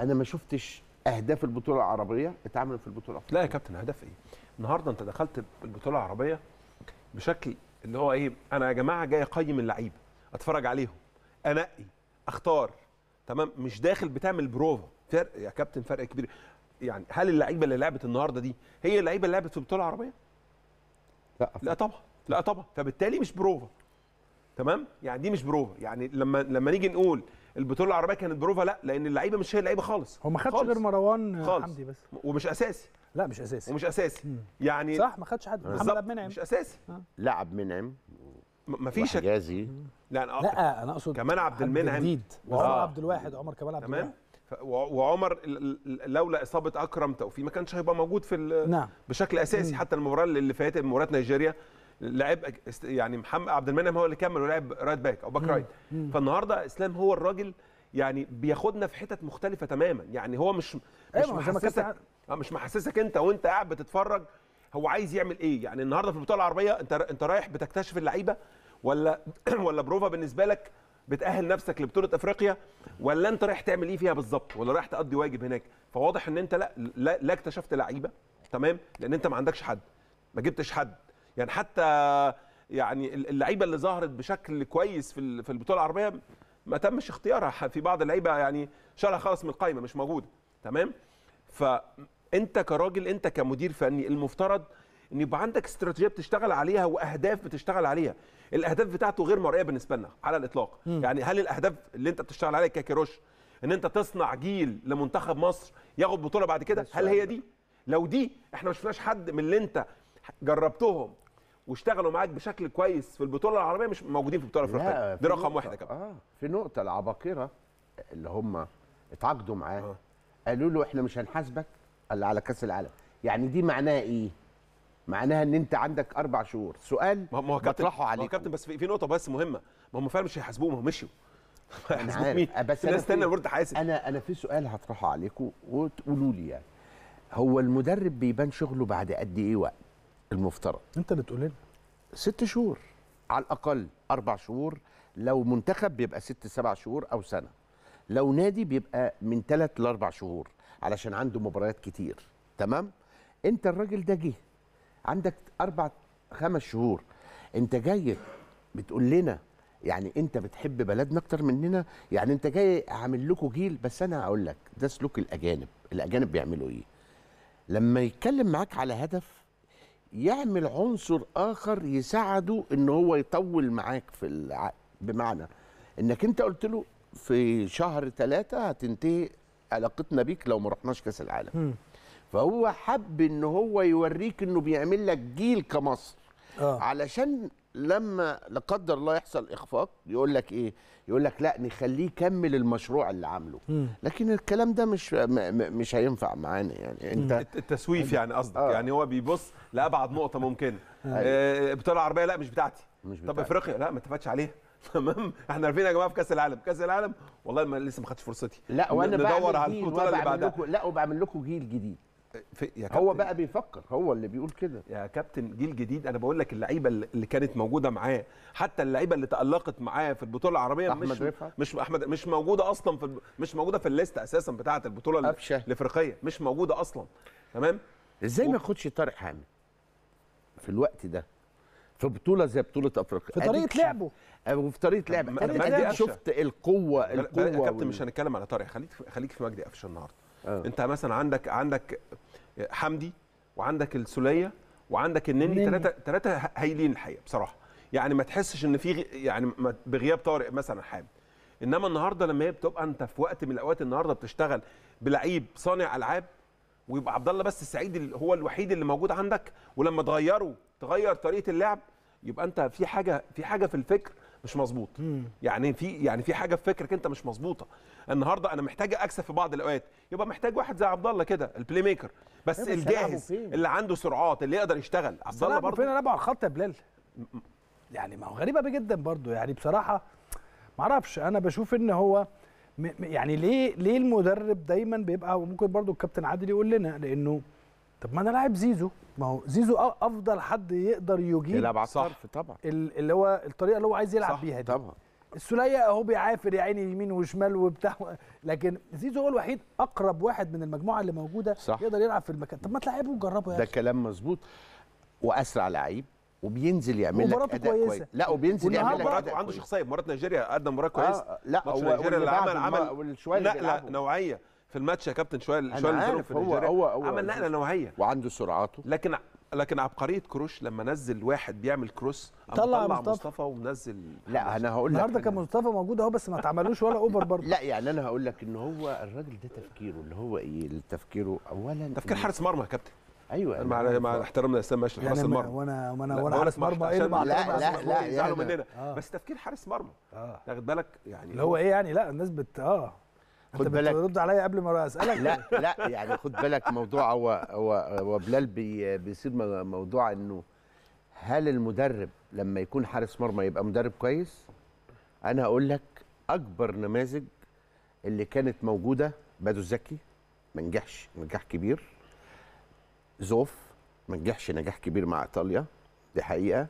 انا ما شفتش اهداف البطوله العربيه اتعملت في البطوله الافريقيه لا يا كابتن اهداف ايه النهارده انت دخلت البطوله العربيه بشكل اللي هو ايه انا يا جماعه جاي اقيم اللعيبه اتفرج عليهم انقي اختار تمام مش داخل بتعمل بروفا فرق يا كابتن فرق كبير يعني هل اللعيبه اللي لعبت النهارده دي هي اللعيبه اللي لعبت في البطوله العربيه لا لا طبعا لا طبعا فبالتالي مش بروفا تمام يعني دي مش بروفا يعني لما لما نيجي نقول البطوله العربيه كانت بروفا لا لان اللعيبه مش هي اللعيبه خالص هو ما خدش غير مروان خالص. حمدي بس ومش اساسي لا مش اساسي ومش اساسي مم. يعني صح ما خدش حد محمد عبد المنعم مش اساسي آه. لعب منعم ما مفيش حجازي لا انا لا انا اقصد كمان عبد المنعم جديد وعمر آه. عبد الواحد عمر كمال عبد تمام وعمر لولا اصابه اكرم توفيق ما كانش هيبقى موجود في نعم. بشكل اساسي مم. حتى المباراه اللي فاتت مباراه نيجيريا لعب يعني محمد عبد المنعم هو اللي كمل ولعب رايت باك او باك رايت فالنهارده اسلام هو الراجل يعني بياخدنا في حتت مختلفه تماما يعني هو مش أيوة، مش محسسك آه، مش محسسك انت وانت قاعد بتتفرج هو عايز يعمل ايه يعني النهارده في البطوله العربيه انت انت رايح بتكتشف اللعيبه ولا ولا بروفا بالنسبه لك بتاهل نفسك لبطوله افريقيا ولا انت رايح تعمل ايه فيها بالظبط ولا رايح تقضي واجب هناك فواضح ان انت لا لا, لا اكتشفت لعيبه تمام لان انت ما عندكش حد ما جبتش حد يعني حتى يعني اللعيبه اللي ظهرت بشكل كويس في في البطوله العربيه ما تمش اختيارها في بعض اللعيبه يعني شالها خالص من القائمه مش موجوده تمام فانت كراجل انت كمدير فني المفترض ان يبقى عندك استراتيجيه بتشتغل عليها واهداف بتشتغل عليها الاهداف بتاعته غير مرئيه بالنسبه لنا على الاطلاق م. يعني هل الاهداف اللي انت بتشتغل عليها ككيروش ان انت تصنع جيل لمنتخب مصر ياخد بطوله بعد كده هل هي دي لو دي احنا ما شفناش حد من اللي انت جربتهم واشتغلوا معاك بشكل كويس في البطوله العربيه مش موجودين في البطوله الافريقيه دي رقم واحد كمان اه في نقطه العباقره اللي هم اتعاقدوا معاه آه. قالوا له احنا مش هنحاسبك الا على كاس العالم يعني دي معناها ايه معناها ان انت عندك اربع شهور سؤال ما هو كابتن بطرحه عليك ما هو كابتن بس في نقطه بس مهمه ما هم فعلا مش هيحاسبوه ما هم مشيوا هيحاسبوه بس انا استنى برد حاسب انا انا في سؤال هطرحه عليكم وتقولوا لي يعني هو المدرب بيبان شغله بعد قد ايه وقت المفترض انت اللي تقول لنا ست شهور على الاقل اربع شهور لو منتخب بيبقى ست سبع شهور او سنه لو نادي بيبقى من ثلاث لاربع شهور علشان عنده مباريات كتير تمام انت الراجل ده جه عندك اربع خمس شهور انت جاي بتقول لنا يعني انت بتحب بلدنا اكتر مننا يعني انت جاي عامل لكم جيل بس انا هقول لك ده سلوك الاجانب الاجانب بيعملوا ايه لما يتكلم معاك على هدف يعمل عنصر اخر يساعده ان هو يطول معاك في العقد بمعنى انك انت قلت له في شهر ثلاثة هتنتهي علاقتنا بيك لو ما رحناش كاس العالم م. فهو حب ان هو يوريك انه بيعمل لك جيل كمصر آه. علشان لما لا قدر الله يحصل اخفاق يقول لك ايه يقول لك لا نخليه يكمل المشروع اللي عامله لكن الكلام ده مش مش هينفع معانا يعني انت التسويف يعني قصدك آه. يعني هو بيبص لابعد نقطه ممكنه أيوه. آه بطاقه العربيه لا مش بتاعتي مش بتاعتي. طب افريقيا لا ما اتفقتش عليها تمام احنا عارفين يا جماعه في كاس العالم كاس العالم والله ما لسه ما خدتش فرصتي لا وانا ندور على البطوله اللي بعدها لا وبعمل لكم جيل جديد في يا هو بقى بيفكر هو اللي بيقول كده يا كابتن جيل جديد انا بقول لك اللعيبه اللي كانت موجوده معاه حتى اللعيبه اللي تالقت معاه في البطوله العربيه أحمد مش مش احمد مش موجوده اصلا في مش موجوده في الليست اساسا بتاعه البطوله أبشا. الافريقيه مش موجوده اصلا تمام ازاي ما ياخدش طارق حامد في الوقت ده في بطوله زي بطوله افريقيا في طريقه لعبه أه، وفي طريقه لعبه انا شفت القوه القوه يا كابتن وال... مش هنتكلم على طارق خليك خليك في مجدي قفشه النهارده أوه. انت مثلا عندك عندك حمدي وعندك السوليه وعندك النني ثلاثه ثلاثه هايلين الحقيقه بصراحه يعني ما تحسش ان في يعني بغياب طارق مثلا حامد انما النهارده لما هي بتبقى انت في وقت من الاوقات النهارده بتشتغل بلعيب صانع العاب ويبقى عبد الله بس السعيد هو الوحيد اللي موجود عندك ولما تغيره تغير طريقه اللعب يبقى انت في حاجه في حاجه في الفكر مش مظبوط يعني في يعني في حاجه في فكرك انت مش مظبوطه النهارده انا محتاج اكسب في بعض الاوقات يبقى محتاج واحد زي عبد الله كده البلاي ميكر بس, الجاهز اللي عنده سرعات اللي يقدر يشتغل عبد الله برضه فين على الخط يا بلال يعني ما هو غريبه جدا برضه يعني بصراحه ما اعرفش انا بشوف ان هو يعني ليه ليه المدرب دايما بيبقى وممكن برضه الكابتن عادل يقول لنا لانه طب ما انا لاعب زيزو ما هو زيزو افضل حد يقدر يجيب يلعب على الصرف طبعا اللي هو الطريقه اللي هو عايز يلعب صح بيها دي طبعا السوليه اهو بيعافر يا عيني يمين وشمال وبتاع لكن زيزو هو الوحيد اقرب واحد من المجموعه اللي موجوده صح. يقدر يلعب في المكان طب ما تلعبه وجربه يعني ده كلام مظبوط واسرع لعيب وبينزل يعمل لك اداء كويس. كويس لا وبينزل يعمل لك اداء عنده شخصيه مباراه نيجيريا قدم مباراه كويس آه لا هو نيجيريا اللي عمل عمل شويه نقله نوعيه في الماتش يا كابتن شويه شويه عارف هو, هو هو عمل نقله نوعيه وعنده سرعاته لكن لكن عبقريه كروش لما نزل واحد بيعمل كروس طلع مصطفى, مصطفى ومنزل لا انا هقول لك النهارده كان مصطفى موجود اهو بس ما اتعملوش ولا اوفر برضه لا يعني انا هقول لك ان هو الراجل ده تفكيره اللي هو ايه تفكيره اولا تفكير حارس مرمى يا كابتن ايوه مع مع أيوة. احترامنا لاسلام ماشي حارس يعني المرمى وانا وانا وانا حارس مرمى ايه لا لا لا يعني مننا آه. بس تفكير حارس مرمى آه. واخد بالك يعني اللي هو ايه يعني لا الناس بت اه خد بالك رد عليا قبل ما اسالك لا لا يعني خد بالك موضوع هو هو هو بلال بي بيصير موضوع انه هل المدرب لما يكون حارس مرمى يبقى مدرب كويس انا هقول لك اكبر نماذج اللي كانت موجوده بادو الزكي ما نجحش نجاح كبير زوف ما نجحش نجاح كبير مع ايطاليا دي حقيقه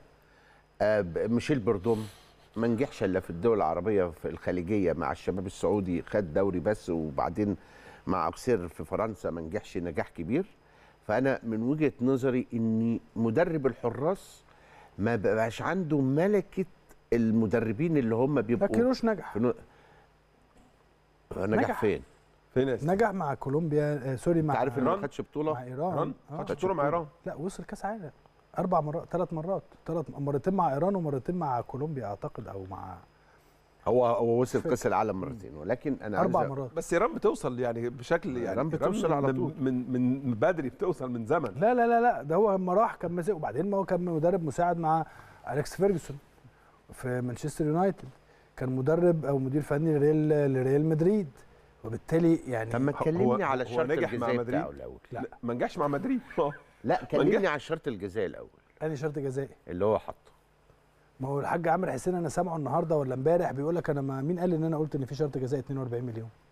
آه، ميشيل بردوم ما نجحش الا في الدول العربيه في الخليجيه مع الشباب السعودي خد دوري بس وبعدين مع اوكسير في فرنسا ما نجحش نجاح كبير فانا من وجهه نظري ان مدرب الحراس ما بقاش عنده ملكه المدربين اللي هم بيبقوا ما كانوش نجح نجح, نجح فين؟ فين نجح مع كولومبيا آه، سوري مع عارف انه ما خدش بطوله مع ايران, آه. خدش بطوله مع ايران لا وصل كاس عالم اربع مرات ثلاث مرات ثلاث مرتين مع ايران ومرتين مع كولومبيا اعتقد او مع هو هو وصل كاس العالم مرتين ولكن انا اربع مرات بس ايران بتوصل يعني بشكل يعني ايران بتوصل على طول من من بدري بتوصل من زمن لا لا لا لا ده هو لما راح كان ماسك وبعدين ما هو كان مدرب مساعد مع اليكس فيرجسون في مانشستر يونايتد كان مدرب او مدير فني لريال لريال مدريد وبالتالي يعني طب ما تكلمني على الشرط الجزائي بتاعه الاول لا ما نجحش مع مدريد لا كلمني على الشرط الجزائي الاول انا شرط جزائي اللي هو حاطه ما هو الحاج عامر حسين انا سامعه النهارده ولا امبارح بيقول لك انا ما مين قال ان انا قلت ان في شرط جزائي 42 مليون